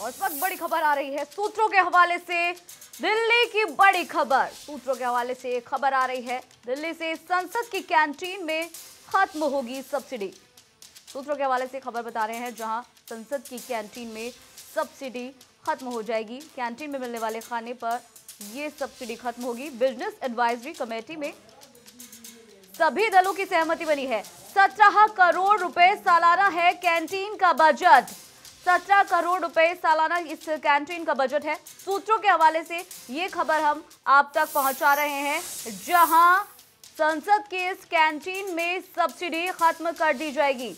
और इस वक्त बड़ी खबर आ रही है सूत्रों के हवाले से दिल्ली की बड़ी खबर सूत्रों के हवाले से खबर आ रही है दिल्ली से संसद की कैंटीन में खत्म होगी सब्सिडी सूत्रों के हवाले से खबर बता रहे हैं जहां संसद की कैंटीन में सब्सिडी खत्म हो जाएगी कैंटीन में मिलने वाले खाने पर ये सब्सिडी खत्म होगी बिजनेस एडवाइजरी कमेटी में सभी दलों की सहमति बनी है सत्रह करोड़ रुपए सालाना है कैंटीन का बजट सत्रह करोड़ रुपए सालाना इस कैंटीन का बजट है सूत्रों के हवाले से ये खबर हम आप तक पहुंचा रहे हैं जहां संसद के इस कैंटीन में सब्सिडी खत्म कर दी जाएगी